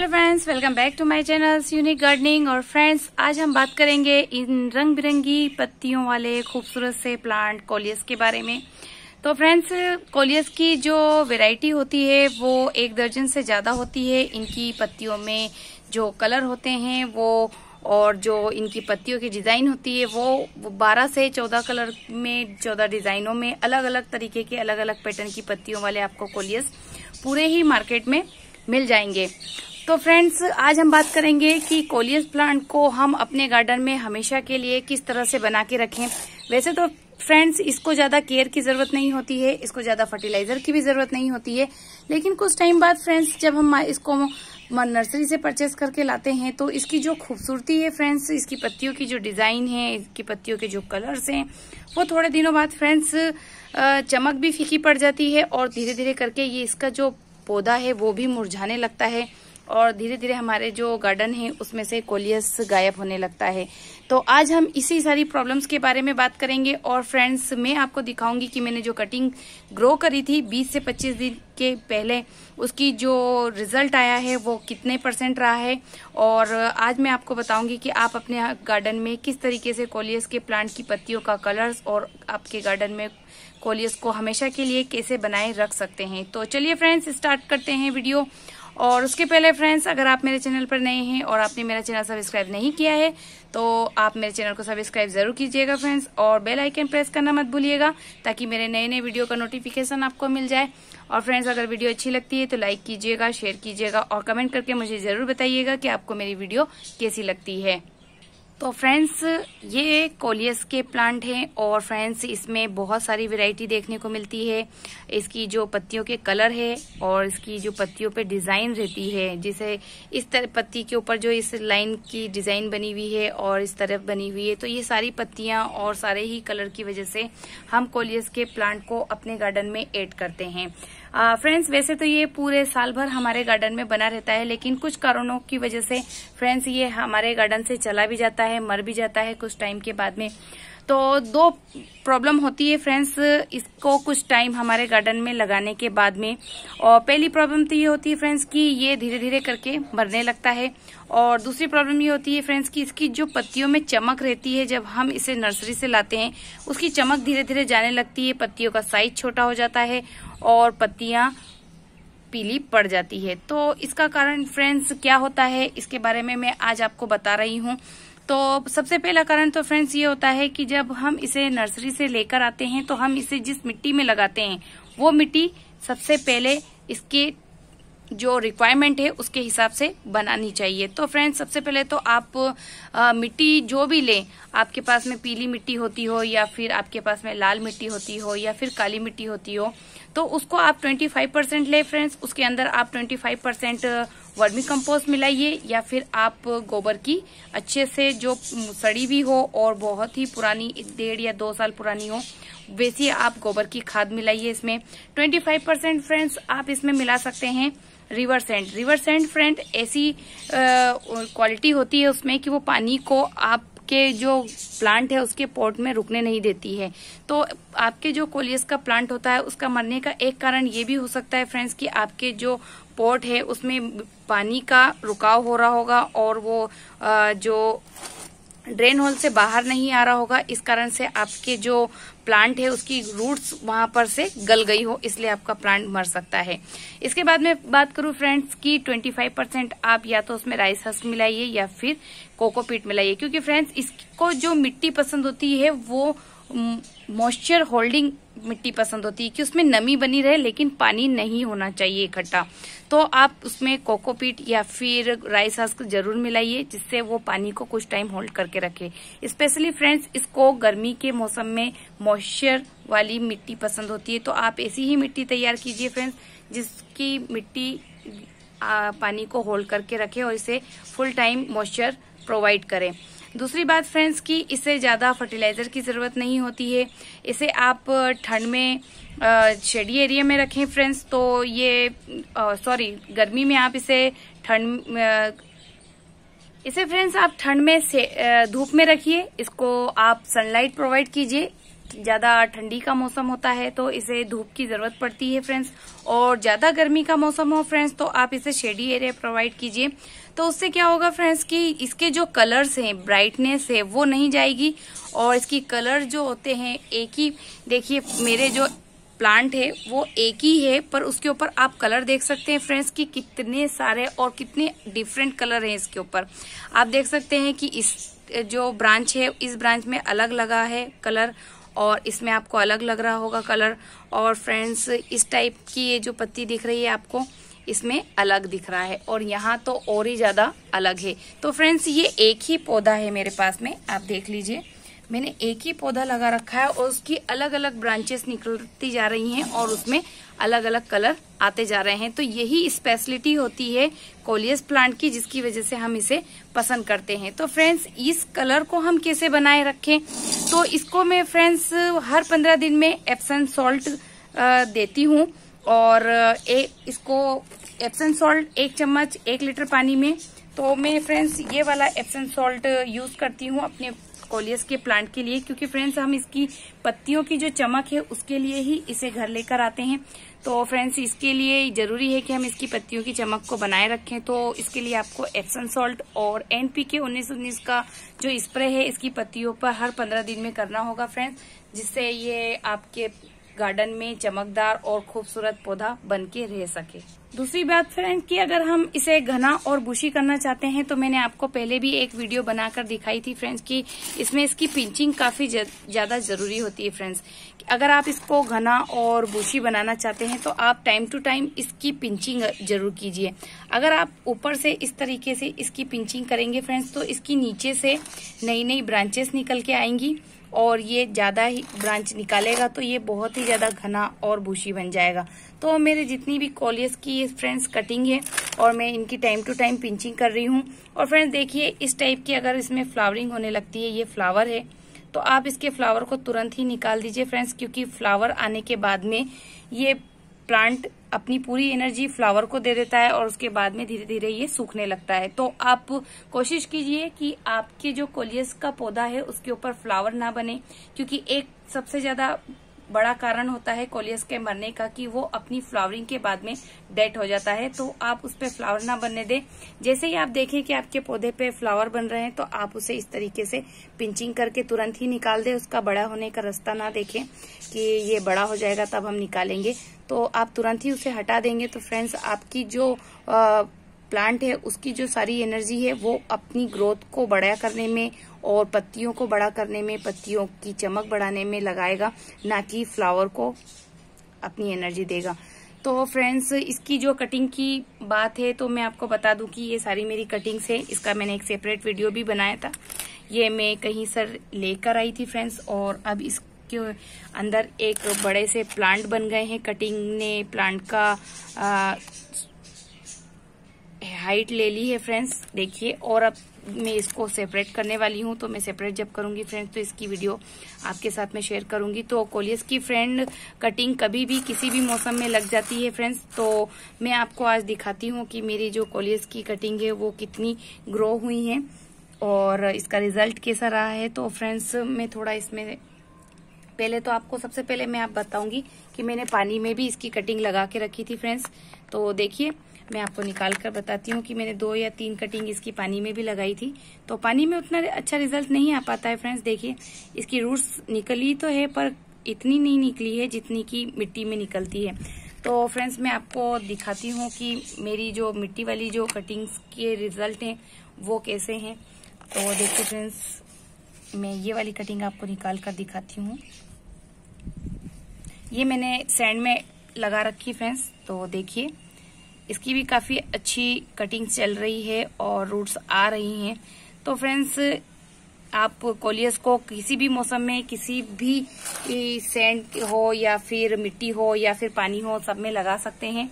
hello friends welcome back to my channel unique gardening और friends आज हम बात करेंगे इन रंग बिरंगी पत्तियों वाले खूबसूरत से प्लांट कोलियस के बारे में तो फ्रेंड्स कोलियस की जो वैरायटी होती है वो एक दर्जन से ज़्यादा होती है इनकी पत्तियों में जो कलर होते हैं वो और जो इनकी पत्तियों की डिज़ाइन होती है वो बारह से चौदह कलर में चौदह डिज़ाइनों में अलग अलग तरीके के अलग अलग पैटर्न की पत्तियों वाले आपको कोलियस पूरे ही मार्केट में मिल जाएंगे तो फ्रेंड्स आज हम बात करेंगे कि कोलियस प्लांट को हम अपने गार्डन में हमेशा के लिए किस तरह से बना के रखें वैसे तो फ्रेंड्स इसको ज्यादा केयर की जरूरत नहीं होती है इसको ज्यादा फर्टिलाइजर की भी जरूरत नहीं होती है लेकिन कुछ टाइम बाद फ्रेंड्स जब हम इसको नर्सरी से परचेस करके लाते हैं तो इसकी जो खूबसूरती है फ्रेंड्स इसकी पत्तियों की जो डिजाइन है इसकी पत्तियों के जो कलर्स हैं वो थोड़े दिनों बाद फ्रेंड्स चमक भी फीकी पड़ जाती है और धीरे धीरे करके ये इसका जो पौधा है वो भी मुरझाने लगता है और धीरे धीरे हमारे जो गार्डन है उसमें से कोलियस गायब होने लगता है तो आज हम इसी सारी प्रॉब्लम्स के बारे में बात करेंगे और फ्रेंड्स मैं आपको दिखाऊंगी कि मैंने जो कटिंग ग्रो करी थी 20 से 25 दिन के पहले उसकी जो रिजल्ट आया है वो कितने परसेंट रहा है और आज मैं आपको बताऊंगी कि आप अपने गार्डन में किस तरीके से कोलियस के प्लांट की पत्तियों का कलर्स और आपके गार्डन में कोलियस को हमेशा के लिए कैसे बनाए रख सकते हैं तो चलिए फ्रेंड्स स्टार्ट करते हैं वीडियो और उसके पहले फ्रेंड्स अगर आप मेरे चैनल पर नए हैं और आपने मेरा चैनल सब्सक्राइब नहीं किया है तो आप मेरे चैनल को सब्सक्राइब जरूर कीजिएगा फ्रेंड्स और बेल आइकन प्रेस करना मत भूलिएगा ताकि मेरे नए नए वीडियो का नोटिफिकेशन आपको मिल जाए और फ्रेंड्स अगर वीडियो अच्छी लगती है तो लाइक कीजिएगा शेयर कीजिएगा और कमेंट करके मुझे जरूर बताइएगा कि आपको मेरी वीडियो कैसी लगती है तो फ्रेंड्स ये कोलियस के प्लांट हैं और फ्रेंड्स इसमें बहुत सारी वैरायटी देखने को मिलती है इसकी जो पत्तियों के कलर है और इसकी जो पत्तियों पे डिज़ाइन रहती है जिसे इस तरह पत्ती के ऊपर जो इस लाइन की डिज़ाइन बनी हुई है और इस तरफ बनी हुई है तो ये सारी पत्तियां और सारे ही कलर की वजह से हम कोलियस के प्लांट को अपने गार्डन में एड करते हैं फ्रेंड्स वैसे तो ये पूरे साल भर हमारे गार्डन में बना रहता है लेकिन कुछ कारणों की वजह से फ्रेंड्स ये हमारे गार्डन से चला भी जाता है है मर भी जाता है कुछ टाइम के बाद में तो दो प्रॉब्लम होती है फ्रेंड्स इसको कुछ टाइम हमारे गार्डन में लगाने के बाद में और पहली प्रॉब्लम तो ये होती है फ्रेंड्स कि ये धीरे धीरे करके मरने लगता है और दूसरी प्रॉब्लम ये होती है फ्रेंड्स कि इसकी जो पत्तियों में चमक रहती है जब हम इसे नर्सरी से लाते हैं उसकी चमक धीरे धीरे जाने लगती है पत्तियों का साइज छोटा हो जाता है और पत्तियां पीली पड़ जाती है तो इसका कारण फ्रेंड्स क्या होता है इसके बारे में मैं आज आपको बता रही हूँ तो सबसे पहला कारण तो फ्रेंड्स ये होता है कि जब हम इसे नर्सरी से लेकर आते हैं तो हम इसे जिस मिट्टी में लगाते हैं वो मिट्टी सबसे पहले इसके जो रिक्वायरमेंट है उसके हिसाब से बनानी चाहिए तो फ्रेंड्स सबसे पहले तो आप आ, मिट्टी जो भी लें आपके पास में पीली मिट्टी होती हो या फिर आपके पास में लाल मिट्टी होती हो या फिर काली मिट्टी होती हो तो उसको आप 25 परसेंट लें फ्रेंड्स उसके अंदर आप 25 परसेंट वर्मी कंपोस्ट मिलाइए या फिर आप गोबर की अच्छे से जो सड़ी भी हो और बहुत ही पुरानी डेढ़ या दो साल पुरानी हो वैसी आप गोबर की खाद मिलाइए इसमें 25 परसेंट फ्रेंड्स आप इसमें मिला सकते हैं river sand river sand friend ऐसी क्वालिटी होती है उसमें कि वो पानी को आप आपके जो प्लांट है उसके पॉट में रुकने नहीं देती है तो आपके जो कोलियस का प्लांट होता है उसका मरने का एक कारण ये भी हो सकता है फ्रेंड्स कि आपके जो पॉट है उसमें पानी का रुकाव हो रहा होगा और वो जो ड्रेन होल से बाहर नहीं आ रहा होगा इस कारण से आपके जो प्लांट है उसकी रूट्स वहां पर से गल गई हो इसलिए आपका प्लांट मर सकता है इसके बाद में बात करूं फ्रेंड्स की 25 परसेंट आप या तो उसमें राइस हस्क मिलाइए या फिर कोकोपीट मिलाइए क्योंकि फ्रेंड्स इसको जो मिट्टी पसंद होती है वो मॉइस्चर होल्डिंग मिट्टी पसंद होती है कि उसमें नमी बनी रहे लेकिन पानी नहीं होना चाहिए इकट्ठा तो आप उसमें कोकोपीट या फिर राइस हस्क जरूर मिलाइए जिससे वो पानी को कुछ टाइम होल्ड करके रखे स्पेशली फ्रेंड्स इसको गर्मी के मौसम में मॉइस्चर वाली मिट्टी पसंद होती है तो आप ऐसी ही मिट्टी तैयार कीजिए फ्रेंड्स जिसकी मिट्टी आ, पानी को होल्ड करके रखे और इसे फुल टाइम मॉइस्चर प्रोवाइड करें दूसरी बात फ्रेंड्स कि इसे ज़्यादा फर्टिलाइज़र की ज़रूरत नहीं होती है इसे आप ठंड में शेडी एरिया में रखें फ्रेंड्स तो ये सॉरी गर्मी में आप इसे ठंड इसे फ्रेंड्स आप ठंड में धूप में रखिए इसको आप सनलाइट प्रोवाइड कीजिए ज़्यादा ठंडी का मौसम होता है तो इसे धूप की ज़रूरत पड़ती है फ्रेंड्स और ज़्यादा गर्मी का मौसम हो फ्रेंड्स तो आप इसे शेडी एरिया प्रोवाइड कीजिए तो उससे क्या होगा फ्रेंड्स कि इसके जो कलर्स हैं ब्राइटनेस है वो नहीं जाएगी और इसकी कलर जो होते हैं एक ही देखिए मेरे जो प्लांट है वो एक ही है पर उसके ऊपर आप कलर देख सकते हैं फ्रेंड्स कि कितने सारे और कितने डिफरेंट कलर हैं इसके ऊपर आप देख सकते हैं कि इस जो ब्रांच है इस ब्रांच में अलग लगा है कलर और इसमें आपको अलग लग रहा होगा कलर और फ्रेंड्स इस टाइप की ये जो पत्ती दिख रही है आपको इसमें अलग दिख रहा है और यहाँ तो और ही ज़्यादा अलग है तो फ्रेंड्स ये एक ही पौधा है मेरे पास में आप देख लीजिए मैंने एक ही पौधा लगा रखा है और उसकी अलग अलग ब्रांचेस निकलती जा रही हैं और उसमें अलग अलग कलर आते जा रहे हैं तो यही स्पेशलिटी होती है कोलियस प्लांट की जिसकी वजह से हम इसे पसंद करते हैं तो फ्रेंड्स इस कलर को हम कैसे बनाए रखें तो इसको मैं फ्रेंड्स हर पंद्रह दिन में एप्सन सॉल्ट देती हूँ और ए, इसको एप्सन सॉल्ट एक चम्मच एक लीटर पानी में तो मैं फ्रेंड्स ये वाला एप्सन सॉल्ट यूज करती हूँ अपने कोलियस के प्लांट के लिए क्योंकि फ्रेंड्स हम इसकी पत्तियों की जो चमक है उसके लिए ही इसे घर लेकर आते हैं तो फ्रेंड्स इसके लिए जरूरी है कि हम इसकी पत्तियों की चमक को बनाए रखें तो इसके लिए आपको एप्सन सॉल्ट और एनपीके उन्नीस उन्नीस का जो स्प्रे है इसकी पत्तियों पर हर पंद्रह दिन में करना होगा फ्रेंड्स जिससे ये आपके गार्डन में चमकदार और खूबसूरत पौधा बन के रह सके दूसरी बात फ्रेंड कि अगर हम इसे घना और बुशी करना चाहते हैं तो मैंने आपको पहले भी एक वीडियो बनाकर दिखाई थी फ्रेंड्स कि इसमें इसकी पिंचिंग काफी ज्यादा जरूरी होती है फ्रेंड्स अगर आप इसको घना और बुशी बनाना चाहते हैं तो आप टाइम टू टाइम इसकी पिंचिंग जरूर कीजिए अगर आप ऊपर से इस तरीके से इसकी पिंचिंग करेंगे फ्रेंड्स तो इसकी नीचे से नई नई ब्रांचेस निकल के आएंगी और ये ज़्यादा ही ब्रांच निकालेगा तो ये बहुत ही ज़्यादा घना और भूसी बन जाएगा तो मेरे जितनी भी कॉलियस की ये फ्रेंड्स कटिंग है और मैं इनकी टाइम टू टाइम पिंचिंग कर रही हूँ और फ्रेंड्स देखिए इस टाइप की अगर इसमें फ्लावरिंग होने लगती है ये फ्लावर है तो आप इसके फ्लावर को तुरंत ही निकाल दीजिए फ्रेंड्स क्योंकि फ्लावर आने के बाद में ये प्लांट अपनी पूरी एनर्जी फ्लावर को दे देता है और उसके बाद में धीरे धीरे ये सूखने लगता है तो आप कोशिश कीजिए कि आपके जो कोलियस का पौधा है उसके ऊपर फ्लावर ना बने क्योंकि एक सबसे ज्यादा बड़ा कारण होता है कोलियस के मरने का कि वो अपनी फ्लावरिंग के बाद में डेट हो जाता है तो आप उस पर फ्लावर ना बनने दें जैसे ही आप देखें कि आपके पौधे पे फ्लावर बन रहे हैं तो आप उसे इस तरीके से पिंचिंग करके तुरंत ही निकाल दें उसका बड़ा होने का रास्ता ना देखें कि ये बड़ा हो जाएगा तब हम निकालेंगे तो आप तुरंत ही उसे हटा देंगे तो फ्रेंड्स आपकी जो आ, प्लांट है उसकी जो सारी एनर्जी है वो अपनी ग्रोथ को बढ़ाया करने में और पत्तियों को बड़ा करने में पत्तियों की चमक बढ़ाने में लगाएगा ना कि फ्लावर को अपनी एनर्जी देगा तो फ्रेंड्स इसकी जो कटिंग की बात है तो मैं आपको बता दूं कि ये सारी मेरी कटिंग्स है इसका मैंने एक सेपरेट वीडियो भी बनाया था ये मैं कहीं सर लेकर आई थी फ्रेंड्स और अब इसके अंदर एक बड़े से प्लांट बन गए हैं कटिंग ने प्लांट का आ, हाइट ले ली है फ्रेंड्स देखिए और अब मैं इसको सेपरेट करने वाली हूँ तो मैं सेपरेट जब करूँगी फ्रेंड्स तो इसकी वीडियो आपके साथ में शेयर करूंगी तो कोलियस की फ्रेंड कटिंग कभी भी किसी भी मौसम में लग जाती है फ्रेंड्स तो मैं आपको आज दिखाती हूँ कि मेरी जो कोलियस की कटिंग है वो कितनी ग्रो हुई है और इसका रिजल्ट कैसा रहा है तो फ्रेंड्स मैं थोड़ा इसमें पहले तो आपको सबसे पहले मैं आप बताऊंगी कि मैंने पानी में भी इसकी कटिंग लगा के रखी थी फ्रेंड्स तो देखिए मैं आपको निकाल कर बताती हूँ कि मैंने दो या तीन कटिंग इसकी पानी में भी लगाई थी तो पानी में उतना अच्छा रिजल्ट नहीं आ पाता है फ्रेंड्स देखिए इसकी रूट्स निकली तो है पर इतनी नहीं निकली है जितनी की मिट्टी में निकलती है तो फ्रेंड्स मैं आपको दिखाती हूँ कि मेरी जो मिट्टी वाली जो कटिंग्स के रिजल्ट हैं वो कैसे हैं तो देखिए फ्रेंड्स मैं ये वाली कटिंग आपको निकाल कर दिखाती हूँ ये मैंने सैंड में लगा रखी फ्रेंड्स तो देखिए इसकी भी काफ़ी अच्छी कटिंग चल रही है और रूट्स आ रही हैं तो फ्रेंड्स आप कोलियस को किसी भी मौसम में किसी भी सेंड हो या फिर मिट्टी हो या फिर पानी हो सब में लगा सकते हैं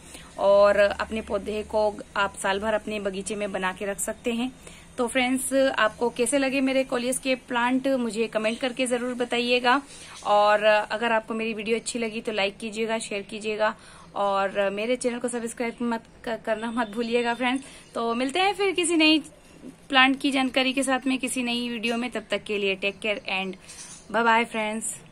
और अपने पौधे को आप साल भर अपने बगीचे में बना के रख सकते हैं तो फ्रेंड्स आपको कैसे लगे मेरे कोलियस के प्लांट मुझे कमेंट करके जरूर बताइएगा और अगर आपको मेरी वीडियो अच्छी लगी तो लाइक कीजिएगा शेयर कीजिएगा और मेरे चैनल को सब्सक्राइब मत करना मत भूलिएगा फ्रेंड्स तो मिलते हैं फिर किसी नई प्लांट की जानकारी के साथ में किसी नई वीडियो में तब तक के लिए take care and bye bye friends